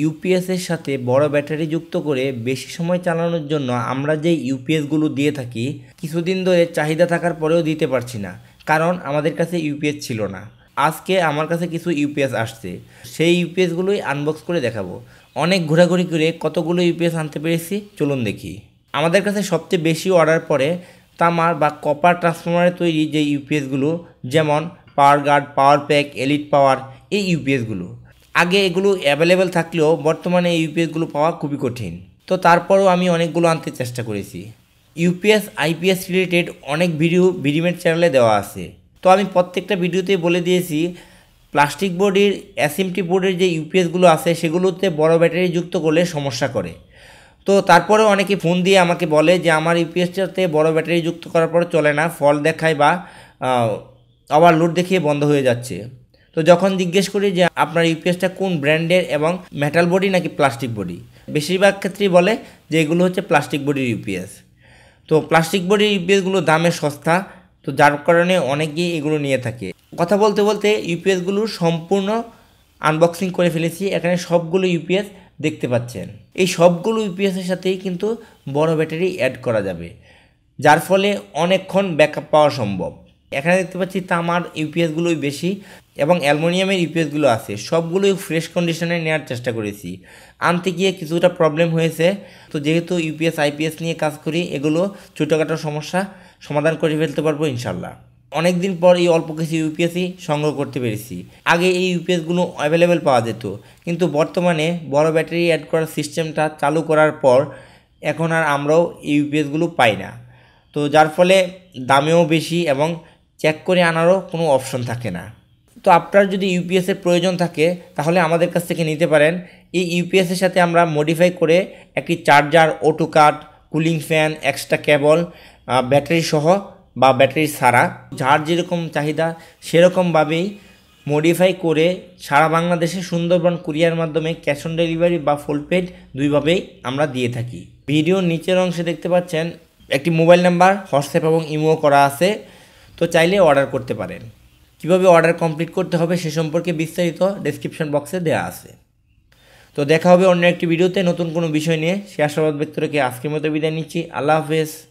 ইউপিএসের সাথে বড় ব্যাটারি যুক্ত করে বেশি সময় চালানোর জন্য আমরা যে ইউপিএসগুলো দিয়ে থাকি কিছুদিন ধরে চাহিদা থাকার পরেও দিতে পারছি না কারণ আমাদের কাছে ইউপিএস ছিল না আজকে আমার কাছে কিছু ইউপিএস আসছে সেই ইউপিএসগুলোই আনবক্স করে দেখাবো অনেক ঘোরাঘুরি করে কতগুলো ইউপিএস আনতে পেরেছি চলুন দেখি আমাদের কাছে সবচেয়ে বেশি অর্ডার পরে তামার বা কপার ট্রান্সফরমারে তৈরি যে ইউপিএসগুলো যেমন Power Guard Power Pack Elite Power এই ইউপিএসগুলো আগে এগুলো অ্যাভেলেবেল থাকলেও বর্তমানে ইউপিএসগুলো পাওয়া খুবই কঠিন তো তারপরও আমি অনেকগুলো আনতে চেষ্টা করেছি ইউপিএস আইপিএস রিলেটেড অনেক ভিডিও ভিডিমেট চ্যানেলে দেওয়া আছে তো আমি প্রত্যেকটা ভিডিওতে বলে দিয়েছি প্লাস্টিক বোর্ডের এসএমটি বোর্ডের যে ইউপিএসগুলো আছে সেগুলোতে বড় ব্যাটারি যুক্ত করলে সমস্যা করে তো তারপরে অনেকে ফোন দিয়ে আমাকে বলে যে আমার ইউপিএসটাতে বড় ব্যাটারি যুক্ত করার পর চলে না ফল দেখায় বা আবার লোড দেখিয়ে বন্ধ হয়ে যাচ্ছে তো যখন জিজ্ঞেস করি যে আপনার ইউপিএসটা কোন ব্র্যান্ডের এবং মেটাল বডি নাকি প্লাস্টিক বডি বেশিরভাগ ক্ষেত্রেই বলে যে এগুলো হচ্ছে প্লাস্টিক বডির ইউপিএস তো প্লাস্টিক বডির ইউপিএসগুলো দামে সস্তা তো যার কারণে অনেকেই এগুলো নিয়ে থাকে কথা বলতে বলতে ইউপিএসগুলো সম্পূর্ণ আনবক্সিং করে ফেলেছি এখানে সবগুলো ইউপিএস দেখতে পাচ্ছেন এই সবগুলো ইউপিএসের সাথেই কিন্তু বড় ব্যাটারি অ্যাড করা যাবে যার ফলে অনেকক্ষণ ব্যাকআপ পাওয়া সম্ভব এখানে দেখতে পাচ্ছি তামার ইউপিএসগুলোই বেশি এবং অ্যালমোনিয়ামের ইউপিএসগুলো আছে সবগুলোই ফ্রেশ কন্ডিশনে নেওয়ার চেষ্টা করেছি আনতে গিয়ে কিছুটা প্রবলেম হয়েছে তো যেহেতু ইউপিএস আইপিএস নিয়ে কাজ করি এগুলো ছোটোখাটো সমস্যা সমাধান করে ফেলতে পারবো ইনশাল্লাহ অনেকদিন পর এই অল্প কিছু ইউপিএসই সংগ্রহ করতে পেরেছি আগে এই ইউপিএসগুলো অ্যাভেলেবেল পাওয়া যেত কিন্তু বর্তমানে বড় ব্যাটারি অ্যাড করার সিস্টেমটা চালু করার পর এখন আর আমরাও এই ইউপিএসগুলো পাই না তো যার ফলে দামেও বেশি এবং চেক করে আনারও কোনো অপশন থাকে না তো আপনার যদি ইউপিএসের প্রয়োজন থাকে তাহলে আমাদের কাছ থেকে নিতে পারেন এই ইউপিএসের সাথে আমরা মডিফাই করে একটি charger auto cut cooling fan extra cable battery সহ বা ব্যাটারি ছাড়া যার যেরকম চাহিদা সেরকমভাবেই মডিফাই করে সারা বাংলাদেশে সুন্দরবন কুরিয়ার মাধ্যমে ক্যাশ অন ডেলিভারি বা ফুলপেড দুইভাবেই আমরা দিয়ে থাকি ভিডিওর নিচের অংশে দেখতে পাচ্ছেন একটি মোবাইল নাম্বার হোয়াটসঅ্যাপ এবং ইমো করা আছে তো চাইলে অর্ডার করতে পারেন কিভাবে অর্ডার কমপ্লিট করতে হবে সে সম্পর্কে বিস্তারিত ডেসক্রিপশন বক্সে দেওয়া আছে তো দেখা হবে অন্য একটি ভিডিওতে নতুন কোনো বিষয় নিয়ে সে আশাবাদ ব্যক্তরকে আজকের মতো বিদায় নিচ্ছি আল্লাহ হাফেজ